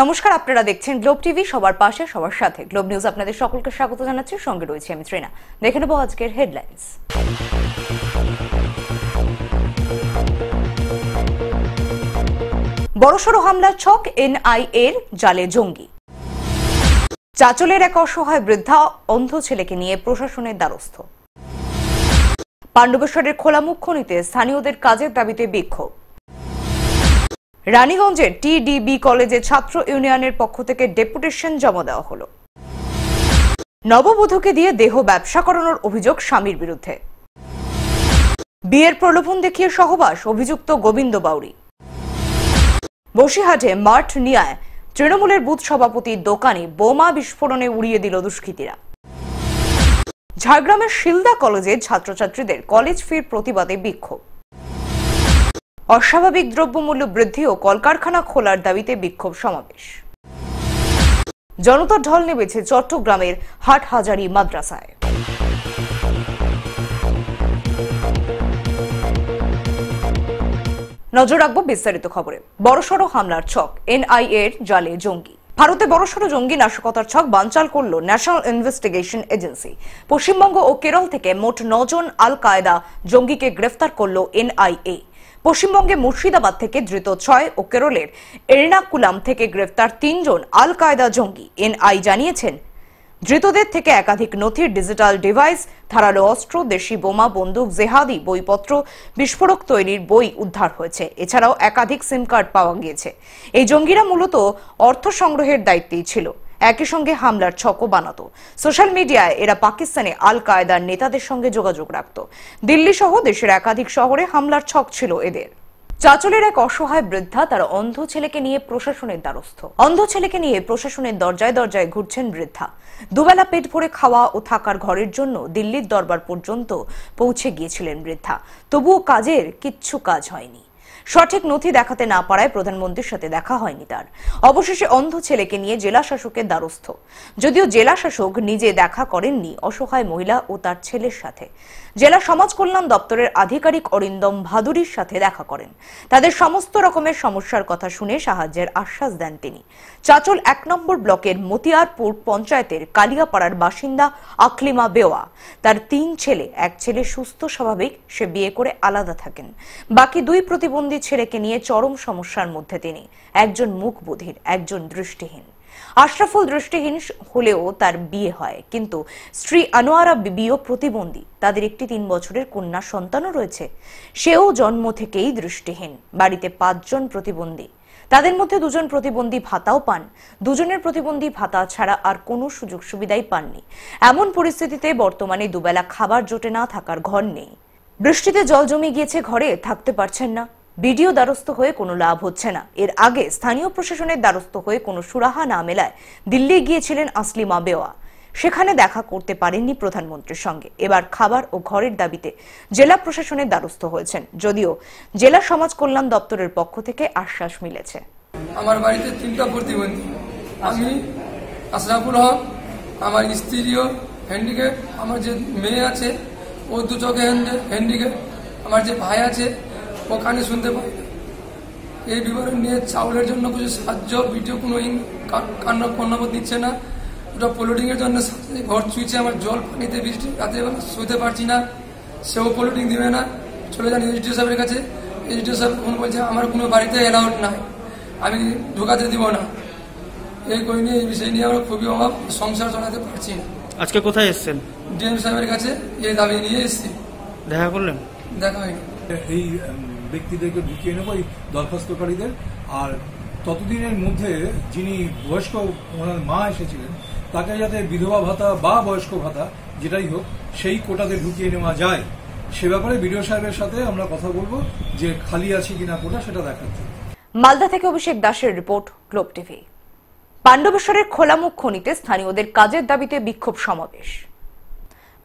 নমস্কার আপনারা দেখছেন গ্লোব টিভি সবার পাশে সবার সাথে গ্লোব নিউজ আপনাদের সকলকে স্বাগত জানাচ্ছি সঙ্গে রয়েছে আমি শ্রীনা দেখে নেব আজকের হেডলাইন্স বড়সড় হামলা ছক এনআইএর জালে জঙ্গি চাচলের এক অসহায় বৃদ্ধা অন্ধ ছেলেকে নিয়ে প্রশাসনের দ্বারস্থ পাণ্ডবেশ্বরের খোলা মুখ্য নিতে স্থানীয়দের কাজের দাবিতে বিক্ষোভ রানীগঞ্জের টিডিবি কলেজে ছাত্র ইউনিয়নের পক্ষ থেকে ডেপুটেশন জমা দেওয়া হলো নববধূকে দিয়ে দেহ ব্যবসা করানোর অভিযোগ স্বামীর বিরুদ্ধে বিয়ের প্রলোভন দেখিয়ে সহবাস অভিযুক্ত গোবিন্দ বাউরি বসিহাটে মাঠ নিয়ায় তৃণমূলের বুথ সভাপতি দোকানে বোমা বিস্ফোরণে উড়িয়ে দিল দুষ্কৃতীরা ঝাড়গ্রামের শিলদা কলেজে ছাত্রছাত্রীদের কলেজ ফির প্রতিবাদে বিক্ষোভ অস্বাভাবিক দ্রব্যমূল্য বৃদ্ধি ও কলকারখানা খোলার দাবিতে বিক্ষোভ সমাবেশ জনতার ঢল নেমেছে চট্টগ্রামের হাটহাজারি মাদ্রাসায় নজর রাখবো বিস্তারিত খবরে বড়সড় হামলার ছক এনআইএর জালে জঙ্গি ভারতে বড়সড় জঙ্গি নাশকতার ছক বানচাল করল ন্যাশনাল ইনভেস্টিগেশন এজেন্সি পশ্চিমবঙ্গ ও কেরল থেকে মোট নজন আল কায়দা জঙ্গিকে গ্রেফতার করল এনআইএ পশ্চিমবঙ্গে মুর্শিদাবাদ থেকে ধৃত ছয় ও কেরলের এরনাকুলাম থেকে গ্রেফতার তিনজন আল কায়দা জঙ্গি এনআই জানিয়েছেন ধৃতদের থেকে একাধিক নথির ডিজিটাল ডিভাইস ধারালো অস্ত্র দেশি বোমা বন্দুক জেহাদি বইপত্র বিস্ফোরক তৈরির বই উদ্ধার হয়েছে এছাড়াও একাধিক সিম কার্ড পাওয়া গিয়েছে এই জঙ্গিরা মূলত অর্থ সংগ্রহের দায়িত্বেই ছিল একই সঙ্গে হামলার ছকও বানাতো সোশ্যাল মিডিয়ায় এরা পাকিস্তানে আল কায়দার নেতাদের সঙ্গে যোগাযোগ রাখত দিল্লি সহ দেশের একাধিক শহরে হামলার ছক ছিল এদের চাচলের এক অসহায় বৃদ্ধা তার অন্ধ ছেলেকে নিয়ে প্রশাসনের দ্বারস্থ অন্ধ ছেলেকে নিয়ে প্রশাসনের দরজায় দরজায় ঘুরছেন বৃদ্ধা দুবেলা পেট ভরে খাওয়া ও থাকার ঘরের জন্য দিল্লির দরবার পর্যন্ত পৌঁছে গিয়েছিলেন বৃদ্ধা তবুও কাজের কিচ্ছু কাজ হয়নি সঠিক নথি দেখাতে না পারায় প্রধানমন্ত্রীর সাথে দেখা হয়নি তার অবশেষে অন্ধ ছেলেকে নিয়ে জেলা শাসকের দ্বারস্থ যদিও জেলা শাসক নিজে দেখা করেননি অসহায় মহিলা ও তার ছেলের সাথে জেলা সমাজ কল্যাণ দপ্তরের আধিকারিক অরিন্দম ভাদুরির সাথে দেখা করেন তাদের সমস্ত রকমের সমস্যার কথা শুনে সাহায্যের আশ্বাস দেন তিনি চাচল এক নম্বর ব্লকের মতিয়ারপুর পঞ্চায়েতের কালিয়াপাড়ার বাসিন্দা আকলিমা বেওয়া তার তিন ছেলে এক ছেলে সুস্থ স্বাভাবিক সে বিয়ে করে আলাদা থাকেন বাকি দুই প্রতিবন্ধী ছেলেকে নিয়ে চরম সমস্যার মধ্যে তিনি একজন মুখ বধির একজন দৃষ্টিহীন আশরাফুল দৃষ্টিহীন হলেও তার বিয়ে হয় কিন্তু স্ত্রী আনোয়ারা বিবিও প্রতিবন্ধী তাদের একটি তিন বছরের কন্যা সন্তানও রয়েছে সেও জন্ম থেকেই দৃষ্টিহীন বাড়িতে পাঁচজন প্রতিবন্ধী তাদের মধ্যে দুজন প্রতিবন্ধী ভাতাও পান দুজনের প্রতিবন্ধী ভাতা ছাড়া আর কোনো সুযোগ সুবিধাই পাননি এমন পরিস্থিতিতে বর্তমানে দুবেলা খাবার জোটে না থাকার ঘর নেই বৃষ্টিতে জল জমে গিয়েছে ঘরে থাকতে পারছেন না বিডিও দ্বারস্থ হয়ে কোনো লাভ হচ্ছে না এর আগে স্থানীয় প্রশাসনের দ্বারস্থ হয়ে কোনো সুরাহা না মেলায় দিল্লি গিয়েছিলেন আসলিমা বেওয়া সেখানে দেখা করতে পারেননি প্রধানমন্ত্রীর সঙ্গে এবার খাবার ও ঘরের দাবিতে জেলা প্রশাসনের দ্বারস্থ হয়েছেন যদিও জেলা সমাজ কল্যাণ দপ্তরের পক্ষ থেকে আশ্বাস মিলেছে আমার বাড়িতে তিনটা প্রতিবন্ধী আমি আশরাফুল হক আমার স্ত্রীও হ্যান্ডিক্যাপ আমার যে মেয়ে আছে ও দু চোখে হ্যান্ডিক্যাপ আমার যে ভাই আছে ওখানে শুনতে পাই এই বিবরণ নিয়ে চাউলের জন্য কিছু সাহায্য ভিডিও কোনো কান্না কর্ণাবোধ দিচ্ছে না ওটা এর জন্য ঘর চুইছে আমার জল পানিতে বৃষ্টি রাত্রেবেলা শুতে পারছি না সেও পোলোডিং দিবে না চলে যান এসডিও সাহেবের কাছে এসডিও সাহেব ফোন বলছে আমার কোনো বাড়িতে অ্যালাউড নাই আমি ঢোকাতে দিব না এই কই নিয়ে এই বিষয় নিয়ে আমরা খুবই অভাব সংসার চালাতে পারছি না আজকে কোথায় এসছেন ডিএম সাহেবের কাছে এই দাবি নিয়ে এসছি দেখা করলেন দেখা হয়নি এই ব্যক্তিদেরকে ঢুকিয়ে নেব এই দরখাস্তকারীদের আর ততদিনের মধ্যে যিনি বয়স্ক ওনার মা এসেছিলেন তাকে যাতে বিধবা ভাতা বা বয়স্ক ভাতা যেটাই হোক সেই কোটাতে ঢুকিয়ে নেওয়া যায় সে ব্যাপারে বিডিও সাহেবের সাথে আমরা কথা বলবো যে খালি আছে কিনা কোটা সেটা দেখার জন্য মালদা থেকে অভিষেক দাসের রিপোর্ট গ্লোব টিভি পাণ্ডবেশ্বরের খোলামুখ খনিতে স্থানীয়দের কাজের দাবিতে বিক্ষোভ সমাবেশ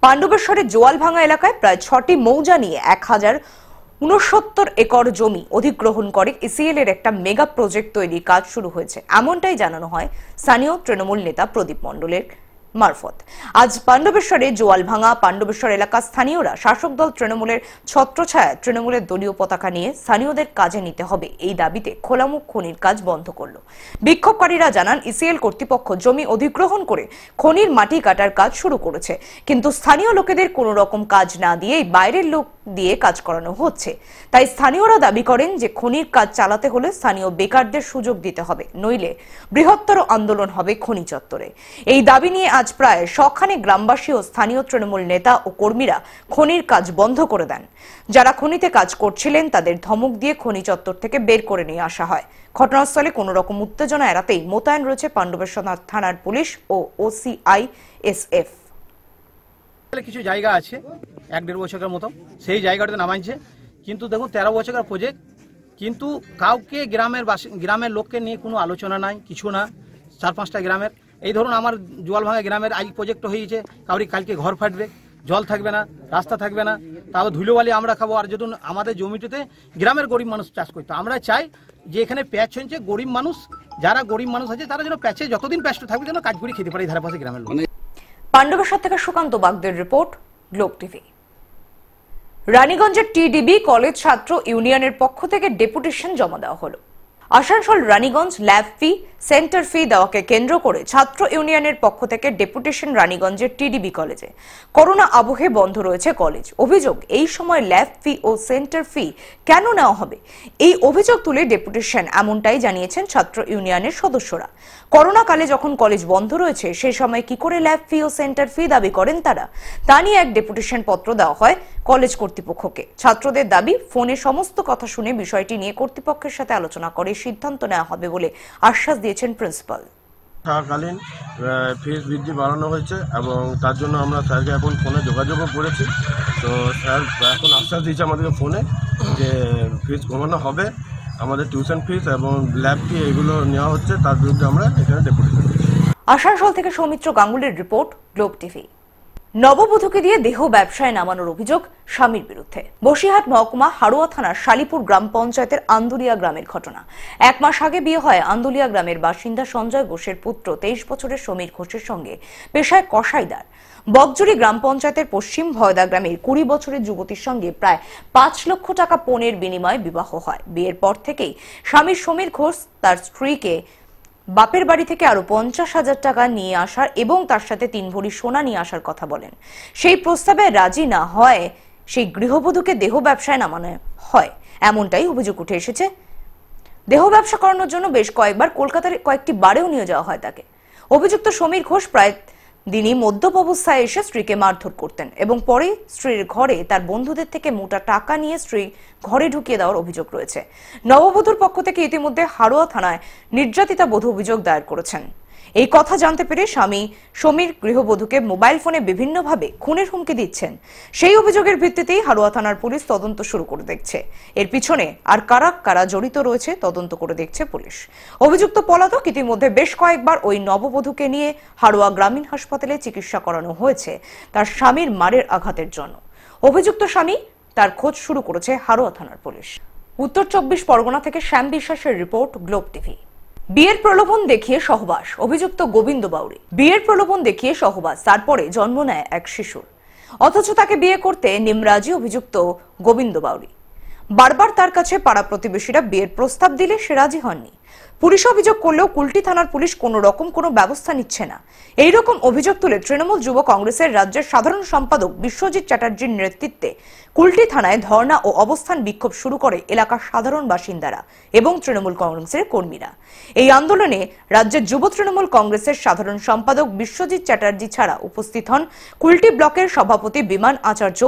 পাণ্ডবেশ্বরের জোয়াল ভাঙা এলাকায় প্রায় ছটি মৌজা নিয়ে এক হাজার উনসত্তর একর জমি অধিগ্রহণ করে ইসিএল এর একটা মেগা প্রজেক্ট তৈরির কাজ শুরু হয়েছে এমনটাই জানানো হয় স্থানীয় তৃণমূল নেতা প্রদীপ মণ্ডলের মারফত আজ পাণ্ডবেশ্বরে জোয়াল ভাঙা পাণ্ডবেশ্বর এলাকার স্থানীয়রা শাসক দল তৃণমূলের ছত্রছায়া তৃণমূলের দলীয় পতাকা নিয়ে স্থানীয়দের কাজে নিতে হবে এই দাবিতে খোলামুখ খনির কাজ বন্ধ করল বিক্ষোভকারীরা জানান ইসিএল কর্তৃপক্ষ জমি অধিগ্রহণ করে খনির মাটি কাটার কাজ শুরু করেছে কিন্তু স্থানীয় লোকেদের কোনো রকম কাজ না দিয়ে বাইরের লোক দিয়ে কাজ করানো হচ্ছে তাই স্থানীয়রা দাবি করেন যে খনির কাজ চালাতে হলে স্থানীয় বেকারদের সুযোগ দিতে হবে নইলে বৃহত্তর আন্দোলন হবে খনি চত্বরে এই দাবি নিয়ে আজ প্রায় শখানে গ্রামবাসী ও স্থানীয় তৃণমূল নেতা ও কর্মীরা খনির কাজ বন্ধ করে দেন যারা খনিতে কাজ করছিলেন তাদের ধমক দিয়ে খনি চত্বর থেকে বের করে নিয়ে আসা হয় ঘটনাস্থলে কোন রকম উত্তেজনা এড়াতেই মোতায়েন রয়েছে পাণ্ডবেশ্বর থানার পুলিশ ও ওসিআই এফ কিছু জায়গা আছে এক দেড় বছরের মতো সেই জায়গাটাতে নামাইছে কিন্তু দেখুন তেরো বছরের প্রজেক্ট কিন্তু কাউকে গ্রামের গ্রামের লোককে নিয়ে কোনো আলোচনা নাই কিছু না চার পাঁচটা গ্রামের এই ধরুন আমার জোয়ালভাঙা গ্রামের আজ প্রজেক্ট হয়েছে কাউরি কালকে ঘর ফাটবে জল থাকবে না রাস্তা থাকবে না তাহলে ধুলোবালি আমরা খাবো আর যদি আমাদের জমিটিতে গ্রামের গরিব মানুষ চাষ করতো আমরা চাই যে এখানে প্যাচ হয়েছে গরিব মানুষ যারা গরিব মানুষ আছে তারা যেন প্যাচে যতদিন প্যাচটা থাকবে যেন কাজ করে খেতে পারে ধারে পাশে গ্রামের লোক মানে পাণ্ডবেশ্বর থেকে সুকান্ত বাগদের রিপোর্ট গ্লোব টিভি রানীগঞ্জের টিডিবি কলেজ ছাত্র ইউনিয়নের পক্ষ থেকে ডেপুটেশন জমা দেওয়া হলো Asansol Raniganj lab fee centre fee দেওয়াকে কেন্দ্র করে ছাত্র ইউনিয়নের পক্ষ থেকে ডেপুটেশন রানীগঞ্জের টিডিবি কলেজে করোনা আবহে বন্ধ রয়েছে কলেজ অভিযোগ এই সময় ল্যাব ফি ও সেন্টার ফি কেন নেওয়া হবে এই অভিযোগ তুলে ডেপুটেশন এমনটাই জানিয়েছেন ছাত্র ইউনিয়নের সদস্যরা করোনা কালে যখন কলেজ বন্ধ রয়েছে সেই সময় কি করে ল্যাব ফি ও সেন্টার ফি দাবি করেন তারা তা নিয়ে এক ডেপুটেশন পত্র দেওয়া হয় কলেজ কর্তৃপক্ষকে ছাত্রদের দাবি ফোনে সমস্ত কথা শুনে বিষয়টি নিয়ে কর্তৃপক্ষের সাথে আলোচনা করে সিদ্ধান্ত নেওয়া হবে বলে আশ্বাস দিয়েছেন প্রিন্সিপাল থাকাকালীন ফিস বৃদ্ধি বাড়ানো হয়েছে এবং তার জন্য আমরা স্যারকে এখন ফোনে যোগাযোগও করেছি তো স্যার এখন আশ্বাস দিয়েছে আমাদেরকে ফোনে যে ফিস কমানো হবে আমাদের টিউশন ফিস এবং ল্যাব ফি এগুলো নেওয়া হচ্ছে তার বিরুদ্ধে আমরা এখানে ডেপুটেশন আসানসোল থেকে সৌমিত্র গাঙ্গুলির রিপোর্ট গ্লোব টিভি নববধূকে দিয়ে দেহ ব্যবসায় নামানোর অভিযোগ স্বামীর বিরুদ্ধে বসিরহাট মহকুমা হাড়ুয়া থানার শালিপুর গ্রাম পঞ্চায়েতের আন্দুলিয়া গ্রামের ঘটনা এক মাস আগে বিয়ে হয় আন্দুলিয়া গ্রামের বাসিন্দা সঞ্জয় ঘোষের পুত্র তেইশ বছরের সমীর ঘোষের সঙ্গে পেশায় কসাইদার বকজুরি গ্রাম পঞ্চায়েতের পশ্চিম ভয়দা গ্রামের কুড়ি বছরের যুবতীর সঙ্গে প্রায় পাঁচ লক্ষ টাকা পণের বিনিময়ে বিবাহ হয় বিয়ের পর থেকেই স্বামী সমীর ঘোষ তার স্ত্রীকে বাপের বাড়ি থেকে আরো পঞ্চাশ হাজার টাকা নিয়ে আসার এবং তার সাথে তিন ভরি সোনা নিয়ে আসার কথা বলেন সেই প্রস্তাবে রাজি না হয় সেই গৃহবধূকে দেহ ব্যবসায় নামানো হয় এমনটাই অভিযোগ উঠে এসেছে দেহ ব্যবসা করানোর জন্য বেশ কয়েকবার কলকাতার কয়েকটি বারেও নিয়ে যাওয়া হয় তাকে অভিযুক্ত সমীর ঘোষ প্রায় তিনি মদ্যপ অবস্থায় এসে স্ত্রীকে মারধর করতেন এবং পরে স্ত্রীর ঘরে তার বন্ধুদের থেকে মোটা টাকা নিয়ে স্ত্রী ঘরে ঢুকিয়ে দেওয়ার অভিযোগ রয়েছে নববধূর পক্ষ থেকে ইতিমধ্যে হাড়োয়া থানায় নির্যাতিতা বধূ অভিযোগ দায়ের করেছেন এই কথা জানতে পেরে স্বামী সমীর গৃহবধূকে মোবাইল ফোনে বিভিন্নভাবে খুনের হুমকি দিচ্ছেন সেই অভিযোগের ভিত্তিতেই হারুয়া থানার পুলিশ তদন্ত শুরু করে দেখছে এর পিছনে আর কারা কারা জড়িত রয়েছে তদন্ত করে দেখছে পুলিশ অভিযুক্ত পলাতক ইতিমধ্যে বেশ কয়েকবার ওই নববধূকে নিয়ে হারুয়া গ্রামীণ হাসপাতালে চিকিৎসা করানো হয়েছে তার স্বামীর মারের আঘাতের জন্য অভিযুক্ত স্বামী তার খোঁজ শুরু করেছে হারোয়া থানার পুলিশ উত্তর চব্বিশ পরগনা থেকে শ্যাম বিশ্বাসের রিপোর্ট গ্লোব টিভি বিয়ের প্রলোভন দেখিয়ে সহবাস অভিযুক্ত গোবিন্দ বাউরি বিয়ের প্রলোভন দেখিয়ে সহবাস তারপরে জন্ম নেয় এক শিশুর অথচ তাকে বিয়ে করতে নিমরাজি অভিযুক্ত গোবিন্দ বাউরি বারবার তার কাছে পাড়া প্রতিবেশীরা বিয়ের প্রস্তাব দিলে সে রাজি হননি পুলিশ অভিযোগ করলেও কুলটি থানার পুলিশ কোনো রকম কোনো ব্যবস্থা নিচ্ছে না এই রকম অভিযোগ তুলে তৃণমূল যুব কংগ্রেসের রাজ্যের সাধারণ সম্পাদক বিশ্বজিৎ চ্যাটার্জির নেতৃত্বে কুলটি থানায় ধর্ণা ও অবস্থান বিক্ষোভ শুরু করে এলাকার সাধারণ বাসিন্দারা এবং তৃণমূল কংগ্রেসের কর্মীরা এই আন্দোলনে রাজ্যের যুব তৃণমূল কংগ্রেসের সাধারণ সম্পাদক বিশ্বজিৎ চ্যাটার্জি ছাড়া উপস্থিত হন কুলটি ব্লকের সভাপতি বিমান আচার্য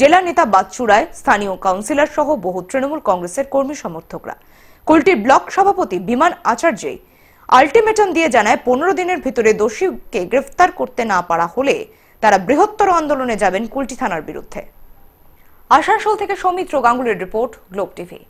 জেলা নেতা বাচ্চুরায় স্থানীয় কাউন্সিলর সহ বহু তৃণমূল কংগ্রেসের কর্মী সমর্থকরা স্কুলটির ব্লক সভাপতি বিমান আচার্য আলটিমেটাম দিয়ে জানায় পনেরো দিনের ভিতরে দোষীকে গ্রেফতার করতে না পারা হলে তারা বৃহত্তর আন্দোলনে যাবেন কুলটি থানার বিরুদ্ধে আসানসোল থেকে সৌমিত্র গাঙ্গুলির রিপোর্ট গ্লোব টিভি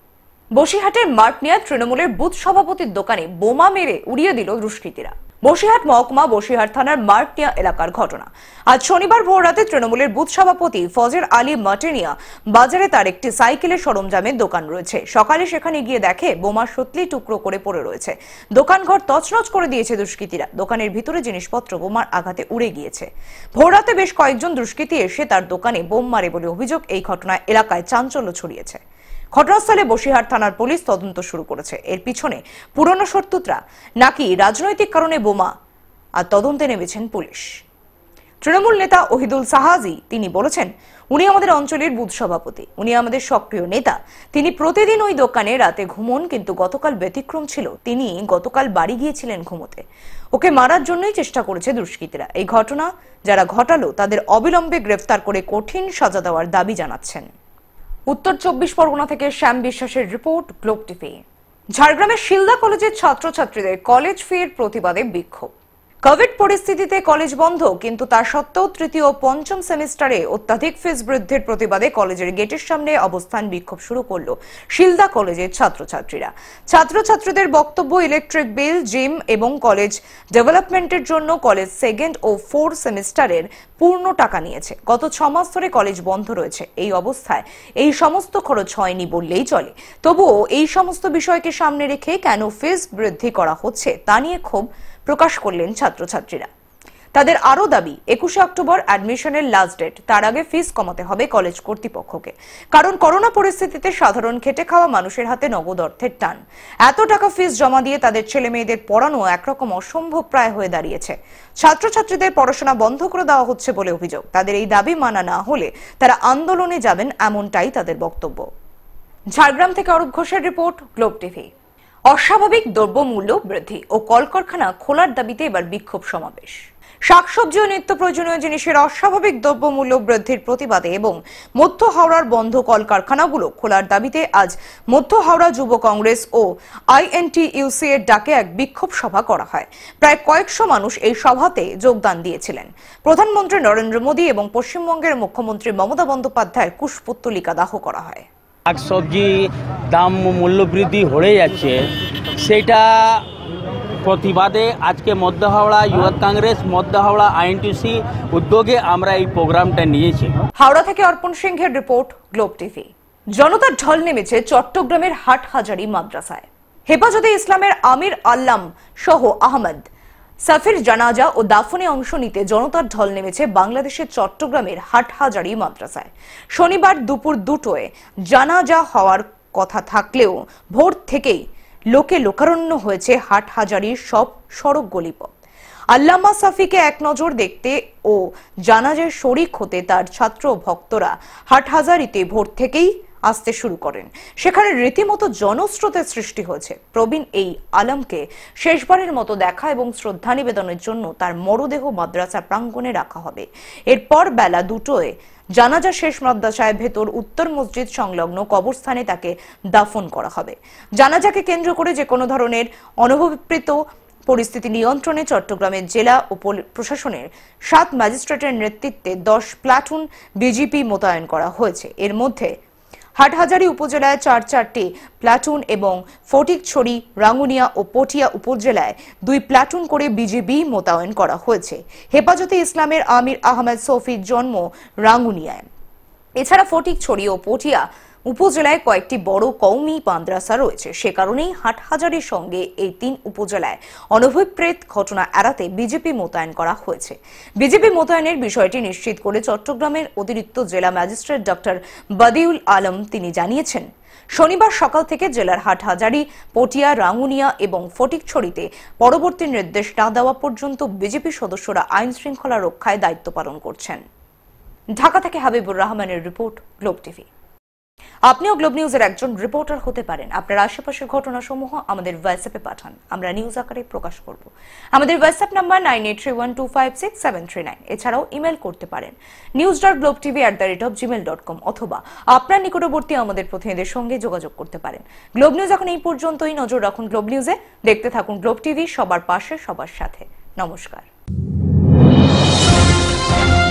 বসিরহাটের মার্টনিয়া তৃণমূলের বুথ সভাপতির দোকানে বোমা মেরে উড়িয়ে দিল দুষ্কৃতীরা বসিরহাট মহকুমা বসিরহাট থানার মার্টিয়া এলাকার ঘটনা আজ শনিবার ভোর রাতে তৃণমূলের বুথ সভাপতি ফজের আলী মাটেনিয়া বাজারে তার একটি সাইকেলের সরঞ্জামের দোকান রয়েছে সকালে সেখানে গিয়ে দেখে বোমার সত্যি টুকরো করে পড়ে রয়েছে দোকানঘর তছনছ করে দিয়েছে দুষ্কৃতীরা দোকানের ভিতরে জিনিসপত্র বোমার আঘাতে উড়ে গিয়েছে ভোররাতে বেশ কয়েকজন দুষ্কৃতী এসে তার দোকানে বোম মারে বলে অভিযোগ এই ঘটনায় এলাকায় চাঞ্চল্য ছড়িয়েছে ঘটনাস্থলে বসিহার থানার পুলিশ তদন্ত শুরু করেছে এর পিছনে পুরনো শত্রুতরা নাকি রাজনৈতিক কারণে বোমা আর তদন্তে নেমেছেন পুলিশ তৃণমূল নেতা ওহিদুল সাহাজি তিনি বলেছেন উনি আমাদের অঞ্চলের বুধ সভাপতি উনি আমাদের সক্রিয় নেতা তিনি প্রতিদিন ওই দোকানে রাতে ঘুমন কিন্তু গতকাল ব্যতিক্রম ছিল তিনি গতকাল বাড়ি গিয়েছিলেন ঘুমোতে ওকে মারার জন্যই চেষ্টা করেছে দুষ্কৃতীরা এই ঘটনা যারা ঘটালো তাদের অবিলম্বে গ্রেফতার করে কঠিন সাজা দেওয়ার দাবি জানাচ্ছেন উত্তর চব্বিশ পরগনা থেকে শ্যাম বিশ্বাসের রিপোর্ট গ্লোব টিভি ঝাড়গ্রামের শিলদা কলেজের ছাত্রছাত্রীদের কলেজ ফির প্রতিবাদে বিক্ষোভ কোভিড পরিস্থিতিতে কলেজ বন্ধ কিন্তু তা সত্ত্বেও তৃতীয় ও পঞ্চম সেমিস্টারে অত্যাধিক ফিস বৃদ্ধির প্রতিবাদে কলেজের গেটের সামনে অবস্থান বিক্ষোভ শুরু করল শিলদা কলেজের ছাত্রছাত্রীরা ছাত্রছাত্রীদের বক্তব্য ইলেকট্রিক বিল জিম এবং কলেজ ডেভেলপমেন্টের জন্য কলেজ সেকেন্ড ও ফোর্থ সেমিস্টারের পূর্ণ টাকা নিয়েছে গত ছ মাস ধরে কলেজ বন্ধ রয়েছে এই অবস্থায় এই সমস্ত খরচ হয়নি বললেই চলে তবুও এই সমস্ত বিষয়কে সামনে রেখে কেন ফিস বৃদ্ধি করা হচ্ছে তা নিয়ে ক্ষোভ প্রকাশ করলেন ছাত্রছাত্রীরা তাদের আরও দাবি একুশে অক্টোবর অ্যাডমিশনের লাস্ট ডেট তার আগে ফিস কমাতে হবে কলেজ কর্তৃপক্ষকে কারণ করোনা পরিস্থিতিতে সাধারণ খেটে খাওয়া মানুষের হাতে নগদ অর্থের টান এত টাকা ফিস জমা দিয়ে তাদের ছেলে মেয়েদের পড়ানো একরকম অসম্ভব প্রায় হয়ে দাঁড়িয়েছে ছাত্রছাত্রীদের পড়াশোনা বন্ধ করে দেওয়া হচ্ছে বলে অভিযোগ তাদের এই দাবি মানা না হলে তারা আন্দোলনে যাবেন এমনটাই তাদের বক্তব্য ঝাড়গ্রাম থেকে অরূপ ঘোষের রিপোর্ট গ্লোব টিভি অস্বাভাবিক দ্রব্যমূল্য বৃদ্ধি ও কলকারখানা খোলার দাবিতে এবার বিক্ষোভ সমাবেশ শাকসবজি ও নিত্য প্রয়োজনীয় জিনিসের অস্বাভাবিক দ্রব্যমূল্য বৃদ্ধির প্রতিবাদে এবং মধ্য হাওড়ার বন্ধ কলকারখানাগুলো খোলার দাবিতে আজ মধ্য হাওড়া যুব কংগ্রেস ও আইএনটিইউসি এর ডাকে এক বিক্ষোভ সভা করা হয় প্রায় কয়েকশো মানুষ এই সভাতে যোগদান দিয়েছিলেন প্রধানমন্ত্রী নরেন্দ্র মোদী এবং পশ্চিমবঙ্গের মুখ্যমন্ত্রী মমতা বন্দ্যোপাধ্যায়ের কুশপুত্তলিকা দাহ করা হয় শাকসবজি দাম মূল্য বৃদ্ধি হয়ে যাচ্ছে সেটা প্রতিবাদে আজকে মধ্য হাওড়া ইউথ কংগ্রেস মধ্য হাওড়া আইএনটিসি উদ্যোগে আমরা এই প্রোগ্রামটা নিয়েছি হাওড়া থেকে অর্পণ সিংহের রিপোর্ট গ্লোব টিভি জনতার ঢল নেমেছে চট্টগ্রামের হাট হাজারি মাদ্রাসায় হেফাজতে ইসলামের আমির আল্লাম সহ আহমদ সাফির জানাজা ও দাফনে অংশ নিতে জনতার ঢল নেমেছে বাংলাদেশের চট্টগ্রামের হাটহাজারি মাদ্রাসায় শনিবার দুপুর দুটোয় জানাজা হওয়ার কথা থাকলেও ভোর থেকেই লোকে লোকারণ্য হয়েছে হাটহাজারির সব সড়ক গলিপথ আল্লামা সাফিকে এক নজর দেখতে ও জানাজার শরিক হতে তার ছাত্র ভক্তরা হাটহাজারিতে ভোর থেকেই আসতে শুরু করেন সেখানে রীতিমতো জনস্রোতের সৃষ্টি হয়েছে প্রবীণ এই আলমকে শেষবারের মতো দেখা এবং শ্রদ্ধা নিবেদনের জন্য তার মরদেহ মাদ্রাসা প্রাঙ্গণে রাখা হবে এরপর বেলা দুটোয় জানাজা শেষ মাদ্রাসায় ভেতর উত্তর মসজিদ সংলগ্ন কবরস্থানে তাকে দাফন করা হবে জানাজাকে কেন্দ্র করে যে কোনো ধরনের অনভিপ্রেত পরিস্থিতি নিয়ন্ত্রণে চট্টগ্রামের জেলা ও প্রশাসনের সাত ম্যাজিস্ট্রেটের নেতৃত্বে দশ প্লাটুন বিজিপি মোতায়েন করা হয়েছে এর মধ্যে হাটহাজারী উপজেলায় চার চারটি প্লাটুন এবং ফটিকছড়ি রাঙ্গুনিয়া ও পটিয়া উপজেলায় দুই প্লাটুন করে বিজিবি মোতায়েন করা হয়েছে হেফাজতে ইসলামের আমির আহমেদ সফির জন্ম রাঙ্গুনিয়ায় এছাড়া ফটিকছড়ি ও পটিয়া উপজেলায় কয়েকটি বড় কওমি মাদ্রাসা রয়েছে সে কারণেই হাটহাজারির সঙ্গে এই তিন উপজেলায় অনভিপ্রেত ঘটনা এড়াতে বিজেপি মোতায়েন করা হয়েছে বিজেপি মোতায়েনের বিষয়টি নিশ্চিত করে চট্টগ্রামের অতিরিক্ত জেলা ম্যাজিস্ট্রেট ডক্টর বদিউল আলম তিনি জানিয়েছেন শনিবার সকাল থেকে জেলার হাটহাজারি পটিয়া রাঙ্গুনিয়া এবং ফটিকছড়িতে পরবর্তী নির্দেশ না দেওয়া পর্যন্ত বিজেপি সদস্যরা আইন শৃঙ্খলা রক্ষায় দায়িত্ব পালন করছেন ঢাকা থেকে হাবিবুর রহমানের রিপোর্ট গ্লোব টিভি আপনিও গ্লোব নিউজের একজন রিপোর্টার হতে পারেন আপনার আশেপাশের ঘটনাসমূহ আমাদের হোয়াটসঅ্যাপে পাঠান আমরা নিউজ আকারে প্রকাশ করব আমাদের WhatsApp number nine eight three one two five six seven three nine এছাড়াও ইমেল করতে পারেন news dot Globe TV at the rate of Gmail dot com অথবা আপনার নিকটবর্তী আমাদের প্রতিনিধির সঙ্গে যোগাযোগ করতে পারেন গ্লোব নিউজ এখন এই পর্যন্তই নজর রাখুন গ্লোব নিউজে দেখতে থাকুন গ্লোব টিভি সবার পাশে সবার সাথে নমস্কার